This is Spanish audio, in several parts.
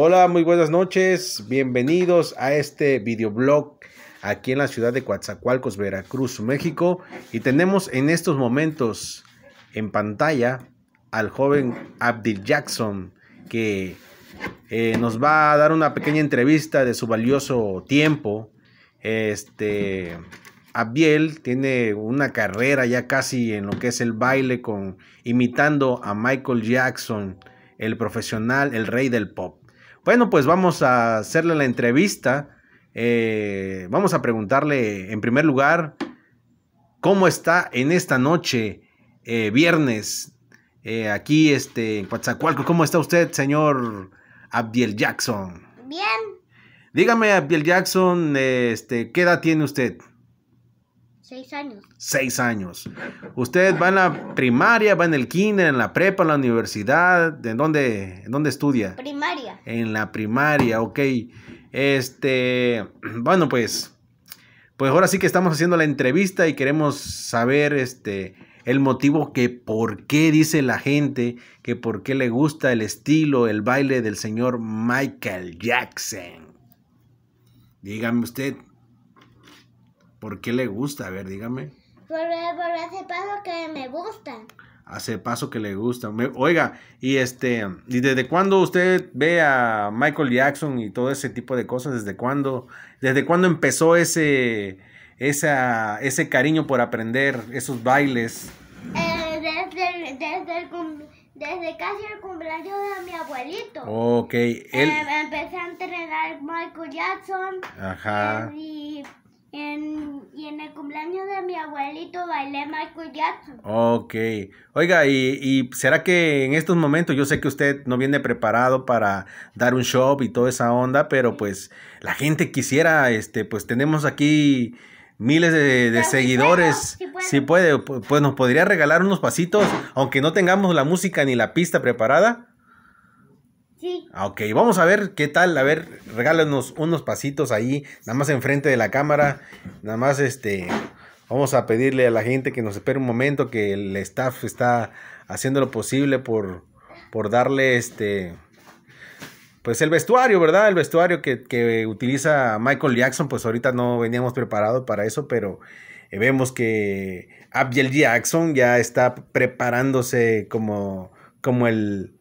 Hola, muy buenas noches. Bienvenidos a este videoblog aquí en la ciudad de Coatzacoalcos, Veracruz, México. Y tenemos en estos momentos en pantalla al joven Abdil Jackson que eh, nos va a dar una pequeña entrevista de su valioso tiempo. Este Abdiel tiene una carrera ya casi en lo que es el baile con imitando a Michael Jackson, el profesional, el rey del pop. Bueno, pues vamos a hacerle la entrevista. Eh, vamos a preguntarle en primer lugar cómo está en esta noche, eh, viernes, eh, aquí este, en Coatzacoalco. ¿Cómo está usted, señor Abdiel Jackson? Bien. Dígame, Abdiel Jackson, este, ¿qué edad tiene usted? Seis años. Seis años. Usted va a la primaria, va en el kinder, en la prepa, en la universidad. ¿De dónde, en dónde estudia? Primaria. En la primaria, ok. Este, bueno, pues, pues ahora sí que estamos haciendo la entrevista y queremos saber, este, el motivo que por qué dice la gente que por qué le gusta el estilo, el baile del señor Michael Jackson. Dígame usted. ¿Por qué le gusta? A ver, dígame. Porque por hace paso que me gusta. Hace paso que le gusta. oiga, y este, ¿y desde cuándo usted ve a Michael Jackson y todo ese tipo de cosas? ¿Desde cuándo, desde cuándo empezó ese, ese cariño por aprender esos bailes? Eh, desde, desde, desde casi el cumpleaños de mi abuelito. Ok. Él... Eh, empecé a entrenar Michael Jackson. Ajá. Eh, y en, y en el cumpleaños de mi abuelito bailé Michael Jackson. Ok. Oiga, y, y, será que en estos momentos yo sé que usted no viene preparado para dar un show y toda esa onda, pero pues la gente quisiera, este, pues tenemos aquí miles de, seguidores. si puede, pues nos podría regalar unos pasitos, aunque no tengamos la música ni la pista preparada. Ah, ok, vamos a ver qué tal. A ver, regálanos unos pasitos ahí, nada más enfrente de la cámara. Nada más este. Vamos a pedirle a la gente que nos espere un momento, que el staff está haciendo lo posible por, por darle este. Pues el vestuario, ¿verdad? El vestuario que, utiliza Michael Jackson, pues ahorita no veníamos preparados para eso, pero eh, vemos que Abdiel Jackson ya está preparándose como, como el,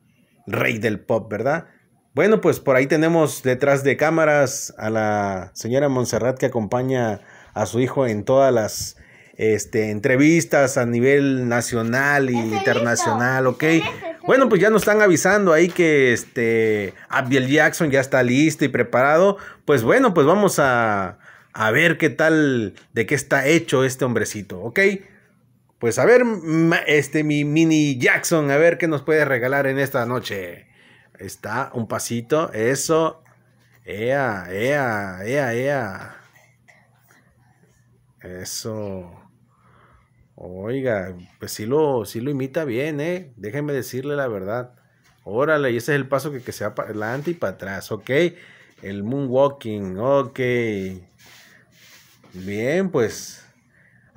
rey del pop, ¿verdad? Bueno, pues por ahí tenemos detrás de cámaras a la señora Montserrat que acompaña a su hijo en todas las este, entrevistas a nivel nacional e internacional, ¿ok? Bueno, pues ya nos están avisando ahí que este Abiel Jackson ya está listo y preparado. Pues bueno, pues vamos a, a ver qué tal, de qué está hecho este hombrecito, ¿ok? Pues a ver, este, mi mini Jackson, a ver qué nos puede regalar en esta noche. Está un pasito, eso. Ea, ea, ea, ea. Eso. Oiga, pues sí lo, lo imita bien, ¿eh? Déjenme decirle la verdad. Órale, y ese es el paso que, que se va para adelante y para atrás, ¿ok? El moonwalking, ok. Bien, pues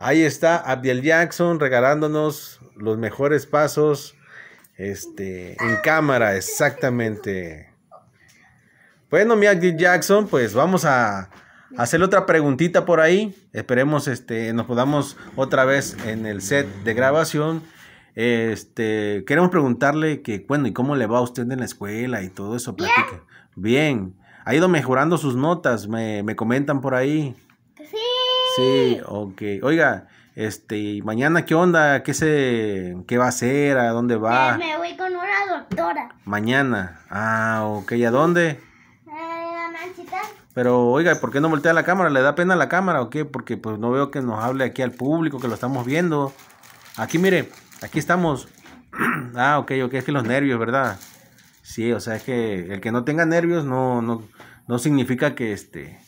Ahí está Abdiel Jackson regalándonos los mejores pasos este, en cámara, exactamente. Bueno, mi Abdiel Jackson, pues vamos a hacer otra preguntita por ahí. Esperemos este, nos podamos otra vez en el set de grabación. Este, queremos preguntarle que, bueno, ¿y cómo le va a usted en la escuela y todo eso? Platica. Bien. Ha ido mejorando sus notas, me comentan por ahí. Sí, ok. Oiga, este, mañana qué onda, qué se, qué va a hacer, a dónde va. Eh, me voy con una doctora. Mañana. Ah, ok. ¿A dónde? Eh, Manchita. Pero oiga, ¿por qué no voltea la cámara? ¿Le da pena la cámara o qué? Porque pues no veo que nos hable aquí al público, que lo estamos viendo. Aquí mire, aquí estamos. ah, ok, ok, es que los nervios, ¿verdad? Sí, o sea, es que el que no tenga nervios no, no, no significa que este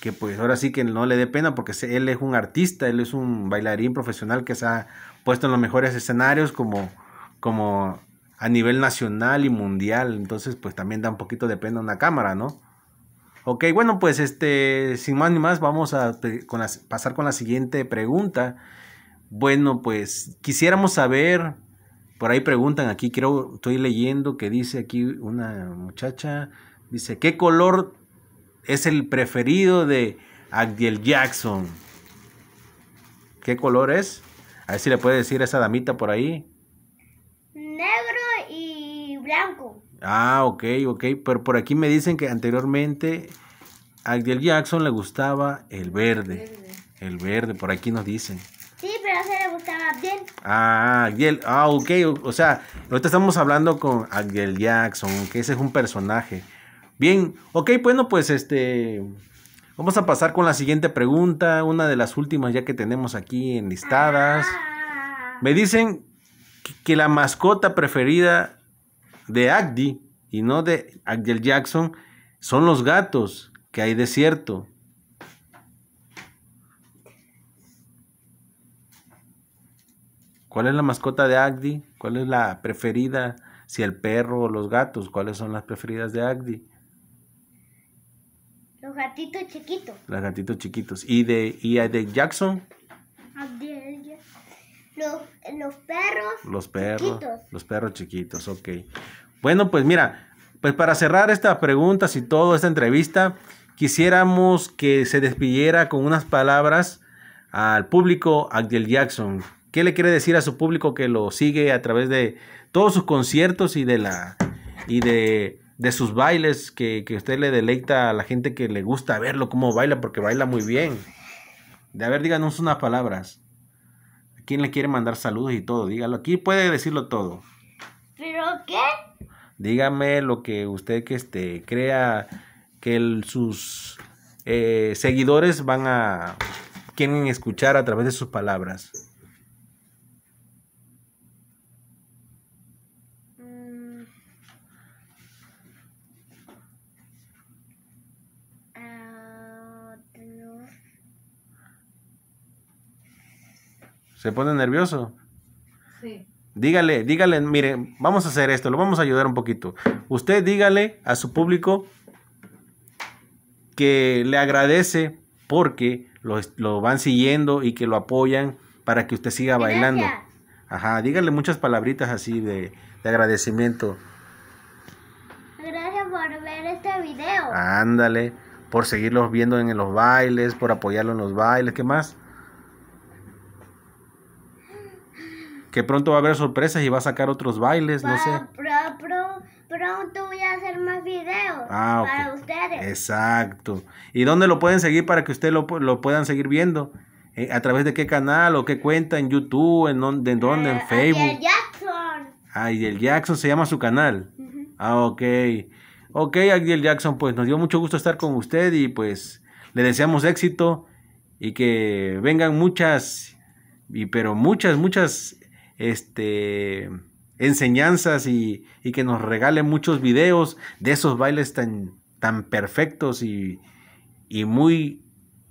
que pues ahora sí que no le dé pena porque él es un artista, él es un bailarín profesional que se ha puesto en los mejores escenarios como, como a nivel nacional y mundial, entonces pues también da un poquito de pena una cámara, ¿no? Ok, bueno, pues este, sin más ni más, vamos a pasar con la siguiente pregunta. Bueno, pues quisiéramos saber, por ahí preguntan aquí, creo, estoy leyendo que dice aquí una muchacha, dice, ¿qué color es el preferido de Agdiel Jackson. ¿Qué color es? A ver si le puede decir a esa damita por ahí. Negro y blanco. Ah, ok, ok. Pero por aquí me dicen que anteriormente a Agdiel Jackson le gustaba el verde. el verde. por aquí nos dicen. Sí, pero a ese le gustaba bien. Ah, Agdiel. Ah, ok. O, sea, ahorita estamos hablando con Agdiel Jackson, que ese es un personaje. Bien, ok, bueno, pues este... Vamos a pasar con la siguiente pregunta, una de las últimas ya que tenemos aquí enlistadas. Me dicen que la mascota preferida de Agdi y no de Agdel Jackson son los gatos que hay de cierto. ¿Cuál es la mascota de Agdi? ¿Cuál es la preferida? Si el perro o los gatos, ¿cuáles son las preferidas de Agdi? gatitos chiquitos. Los gatitos chiquitos. ¿Y de, y de Jackson? Ah, los, los perros. Los perros. Chiquitos. Los perros chiquitos, ok. Bueno, pues mira, pues para cerrar estas preguntas y toda esta entrevista, quisiéramos que se despidiera con unas palabras al público Agdiel Jackson. ¿Qué le quiere decir a su público que lo sigue a través de todos sus conciertos y de la y de de sus bailes, que, usted le deleita a la gente que le gusta verlo, cómo baila, porque baila muy bien. De haber, díganos unas palabras. ¿A quién le quiere mandar saludos y todo? Dígalo. Aquí puede decirlo todo. ¿Pero qué? Dígame lo que usted que este, crea que sus eh, seguidores van a quieren escuchar a través de sus palabras. se pone nervioso. Sí. Dígale, dígale, mire, vamos a hacer esto, lo vamos a ayudar un poquito. Usted dígale a su público que le agradece porque lo, van siguiendo y que lo apoyan para que usted siga bailando. Ajá, dígale muchas palabritas así de, de agradecimiento. Gracias por ver este video. Ándale, por seguirlos viendo en los bailes, por apoyarlo en los bailes, ¿qué más? que pronto va a haber sorpresas y va a sacar otros bailes, no sé. pronto voy a hacer más videos ah, para ustedes. Exacto. ¿Y dónde lo pueden seguir para que ustedes lo, lo, puedan seguir viendo? Eh, ¿A través de qué canal o qué cuenta? ¿En YouTube? ¿En dónde? ¿En, dónde, en eh, Facebook? Jackson. Ah, y el Jackson se llama su canal. Ah, ok. Ok, el Jackson, pues nos dio mucho gusto estar con usted y pues le deseamos éxito y que vengan muchas, y, pero muchas, muchas este, enseñanzas y, que nos regale muchos videos de esos bailes tan, tan perfectos y muy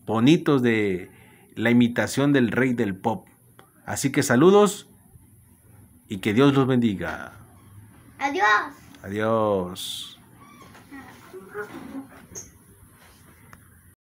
bonitos de la imitación del rey del pop. Así que saludos y que Dios los bendiga. Adiós. Adiós. Ah.